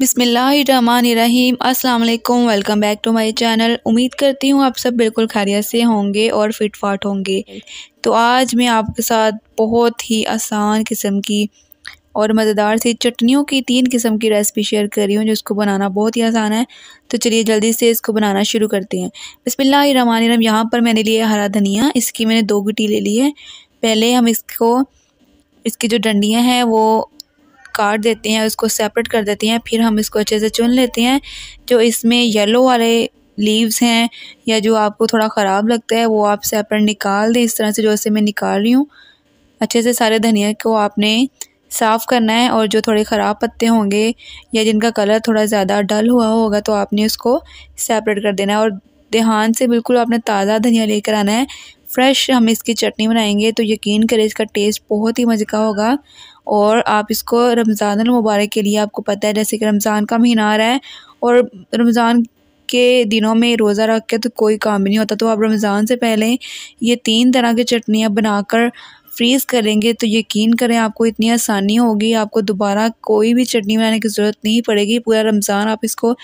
बिसमीम अस्सलाम welcome back to my channel उम्मीद करती हूँ आप सब बिल्कुल खैरियत से होंगे और फिट फाट होंगे तो आज मैं आपके साथ बहुत ही आसान किस्म की और मज़ेदार सी चटनियों की तीन किस्म की रेसिपी शेयर कर रही हूँ जिसको बनाना बहुत ही आसान है तो चलिए जल्दी से इसको बनाना शुरू करते हैं बिसमीम यहाँ पर मैंने लिए हरा धनिया इसकी मैंने दो गुटी ले ली है पहले हम इसको इसकी जो डंडियाँ हैं वो काट देते हैं उसको सेपरेट कर देते हैं फिर हम इसको अच्छे से चुन लेते हैं जो इसमें येलो वाले लीव्स हैं या जो आपको थोड़ा ख़राब लगता है वो आप सेपरेट निकाल दें इस तरह से जो इसे मैं निकाल रही हूँ अच्छे से सारे धनिया को आपने साफ़ करना है और जो थोड़े ख़राब पत्ते होंगे या जिनका कलर थोड़ा ज़्यादा डल हुआ होगा तो आपने उसको सेपरेट कर देना है और देहान से बिल्कुल आपने ताज़ा धनिया लेकर आना है फ्रेश हम इसकी चटनी बनाएंगे तो यकीन करें इसका टेस्ट बहुत ही मज़े का होगा और आप इसको रमज़ान मुबारक के लिए आपको पता है जैसे कि रमज़ान का महीना आ रहा है और रमज़ान के दिनों में रोज़ा रख के तो कोई काम भी नहीं होता तो आप रमज़ान से पहले ये तीन तरह की चटनियाँ बनाकर फ्रीज़ करेंगे तो यकीन करें आपको इतनी आसानी होगी आपको दोबारा कोई भी चटनी बनाने की ज़रूरत नहीं पड़ेगी पूरा रमज़ान आप इसको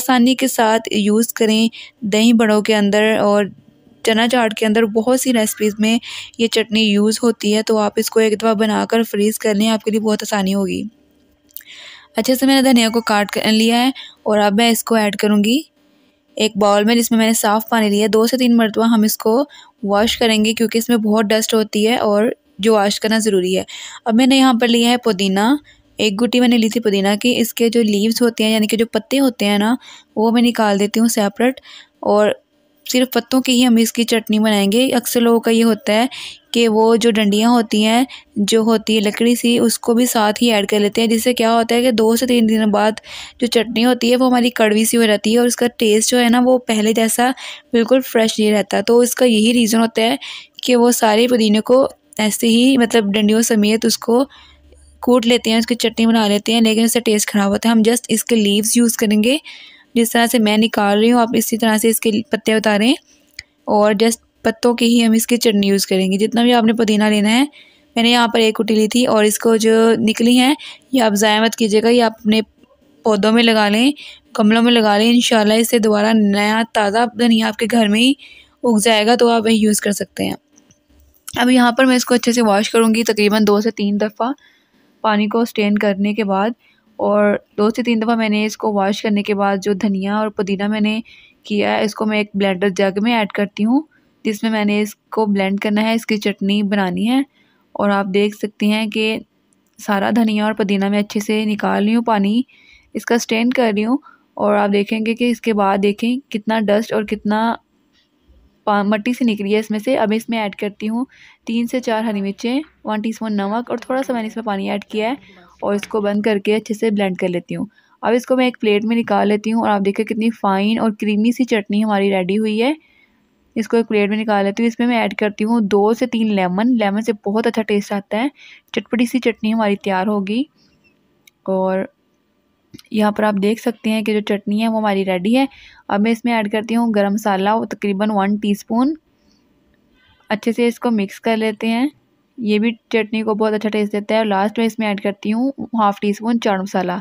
आसानी के साथ यूज़ करें दही बड़ों के अंदर और चना चाट के अंदर बहुत सी रेसिपीज़ में ये चटनी यूज़ होती है तो आप इसको एक दफ़ा बनाकर फ्रीज़ कर लें आपके लिए बहुत आसानी होगी अच्छे से मैंने धनिया को काट कर लिया है और अब मैं इसको ऐड करूँगी एक बाउल में जिसमें मैंने साफ़ पानी लिया है दो से तीन मरतबा हम इसको वॉश करेंगे क्योंकि इसमें बहुत डस्ट होती है और जो वॉश करना ज़रूरी है अब मैंने यहाँ पर लिया है पुदीना एक गुटी मैंने ली थी पुदीना की इसके जो लीव्स होते हैं यानी कि जो पत्ते होते हैं ना वो मैं निकाल देती हूँ सेपरेट और सिर्फ पत्तों की ही हम इसकी चटनी बनाएंगे अक्सर लोगों का ये होता है कि वो जो डंडियाँ होती हैं जो होती है लकड़ी सी उसको भी साथ ही ऐड कर लेते हैं जिससे क्या होता है कि दो से तीन दिन बाद जो चटनी होती है वो हमारी कड़वी सी हो जाती है और उसका टेस्ट जो है ना वो पहले जैसा बिल्कुल फ्रेश नहीं रहता तो इसका यही रीज़न होता है कि वो सारे पुदीने को ऐसे ही मतलब डंडियों समेत उसको कूट लेते हैं उसकी चटनी बना लेते हैं लेकिन उससे टेस्ट ख़राब होता है हम जस्ट इसके लीव्स यूज़ करेंगे जिस तरह से मैं निकाल रही हूँ आप इसी तरह से इसके पत्ते उतारें और जस्ट पत्तों की ही हम इसकी चटनी यूज़ करेंगे जितना भी आपने पुदीना लेना है मैंने यहाँ पर एक कुटी ली थी और इसको जो निकली हैं ये आप ज़ाया मत कीजिएगा ये आप अपने पौधों में लगा लें गमलों में लगा लें इन इससे दोबारा नया ताज़ा धनिया आपके घर में ही उग जाएगा तो आप यही यूज़ कर सकते हैं अब यहाँ पर मैं इसको अच्छे से वॉश करूँगी तकरीबन दो से तीन दफ़ा पानी को स्टेन करने के बाद और दो से तीन दफ़ा मैंने इसको वॉश करने के बाद जो धनिया और पुदीना मैंने किया है इसको मैं एक ब्लेंडर जग में ऐड करती हूँ जिसमें मैंने इसको ब्लेंड करना है इसकी चटनी बनानी है और आप देख सकती हैं कि सारा धनिया और पुदीना मैं अच्छे से निकाल रही हूँ पानी इसका स्टेन कर रही हूँ और आप देखेंगे कि इसके बाद देखें कितना डस्ट और कितना मट्टी से निकली है इसमें से अब इसमें ऐड करती हूँ तीन से चार हरी मिर्चें वन टीस्पून नमक और थोड़ा सा मैंने इसमें पानी ऐड किया है और इसको बंद करके अच्छे से ब्लेंड कर लेती हूँ अब इसको मैं एक प्लेट में निकाल लेती हूँ और आप देखिए कितनी फ़ाइन और क्रीमी सी चटनी हमारी रेडी हुई है इसको एक प्लेट में निकाल लेती हूँ इसमें मैं ऐड करती हूँ दो से तीन लेमन लेमन से बहुत अच्छा टेस्ट आता है चटपटी सी चटनी हमारी तैयार होगी और यहाँ पर आप देख सकते हैं कि जो चटनी है वो हमारी रेडी है अब मैं इसमें ऐड करती हूँ गरम मसाला तकरीबन वन टीस्पून अच्छे से इसको मिक्स कर लेते हैं ये भी चटनी को बहुत अच्छा टेस्ट देता है और लास्ट में इसमें ऐड करती हूँ half teaspoon chaat masala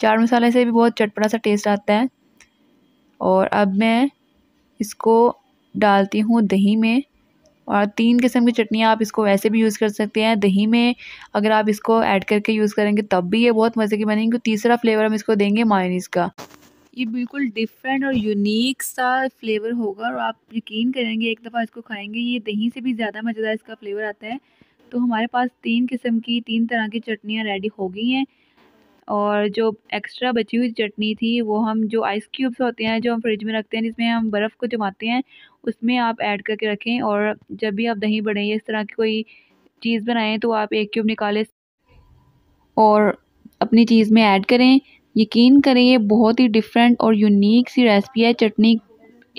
chaat मसाले से भी बहुत चटपटा सा टेस्ट आता है और अब मैं इसको डालती हूँ दही में और तीन किस्म की चटनी आप इसको वैसे भी यूज़ कर सकते हैं दही में अगर आप इसको ऐड करके यूज़ करेंगे तब भी ये बहुत मज़े की बनेंगी तीसरा फ्लेवर हम इसको देंगे मायनीस का ये बिल्कुल डिफरेंट और यूनिक सा फ्लेवर होगा और आप यकीन करेंगे एक दफ़ा इसको खाएंगे ये दही से भी ज़्यादा मज़ेदार इसका फ्लेवर आता है तो हमारे पास तीन किस्म की तीन तरह की चटनियाँ रेडी हो गई हैं और जो एक्स्ट्रा बची हुई चटनी थी वो हम जो आइस क्यूब्स होते हैं जो हम फ्रिज में रखते हैं जिसमें हम बर्फ़ को जमाते हैं उसमें आप ऐड करके रखें और जब भी आप दही बढ़ें इस तरह की कोई चीज़ बनाएं तो आप एक क्यूब निकालें और अपनी चीज़ में ऐड करें यकीन करें ये बहुत ही डिफरेंट और यूनिक सी रेसिपी है चटनी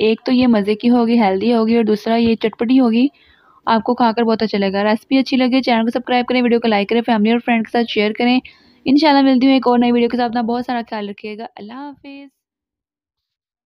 एक तो ये मज़े की होगी हेल्दी होगी और दूसरा ये चटपटी होगी आपको खाकर बहुत अच्छा लगेगा रेसिपी अच्छी लगे चैनल को सब्सक्राइब करें वीडियो को लाइक करें फैमिली और फ्रेंड के साथ शेयर करें इंशाल्लाह मिलती हूँ एक और नई वीडियो के साथ अपना बहुत सारा ख्याल रखिएगा अल्लाह हाफिज़